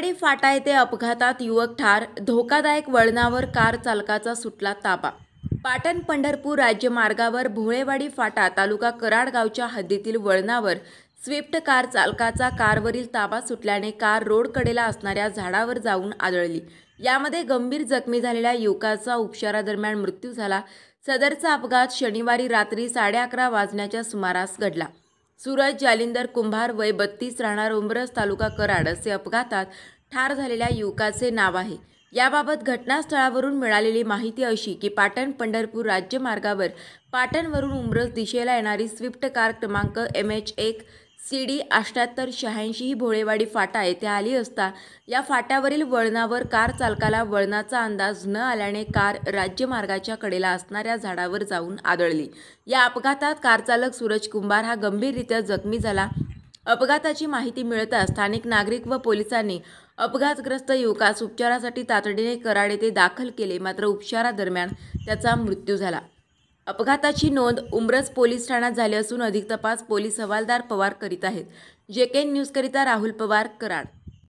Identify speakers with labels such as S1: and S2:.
S1: आंबेवाडी फाटा येथे अपघातात युवक ठार धोकादायक वळणावर कार चालकाचा सुटला ताबा पाटण पंढरपूर राज्यमार्गावर भोळेवाडी फाटा तालुका कराड गावच्या हद्दीतील वळणावर स्विफ्ट कार चालकाचा कारवरील ताबा सुटल्याने कार रोडकडेला असणाऱ्या झाडावर जाऊन आदळली यामध्ये गंभीर जखमी झालेल्या युवकाचा उपचारादरम्यान मृत्यू झाला सदरचा अपघात शनिवारी रात्री साडे अकरा वाजण्याच्या सुमारास घडला सूरज जालिंदर कुंभार वय बत्तीस राहणार उमरस तालुका कराड असे अपघातात ठार झालेल्या युवकाचे नाव आहे याबाबत घटनास्थळावरून मिळालेली माहिती अशी की पाटण पंढरपूर राज्यमार्गावर पाटणवरून उमरस दिशेला येणारी स्विफ्ट कार क्रमांक एम एच एक सी डी अष्ट्याहत्तर शहाऐंशी ही भोळेवाडी फाटा येथे आली असता या फाट्यावरील वळणावर कार चालकाला वळणाचा अंदाज न आल्याने कार राज्यमार्गाच्या कडेला असणाऱ्या झाडावर जाऊन आदळली या अपघातात कारचालक सूरज कुंभार हा गंभीररित्या जखमी झाला अपघाताची माहिती मिळताच स्थानिक नागरिक व पोलिसांनी अपघातग्रस्त युवकास उपचारासाठी तातडीने कराड येथे दाखल केले मात्र उपचारादरम्यान त्याचा मृत्यू झाला अपघाताची नोंद उमरज पोलीस ठाण्यात झाली असून अधिक तपास पोलीस हवालदार पवार करीत आहेत जे के न्यूजकरिता राहुल पवार कराड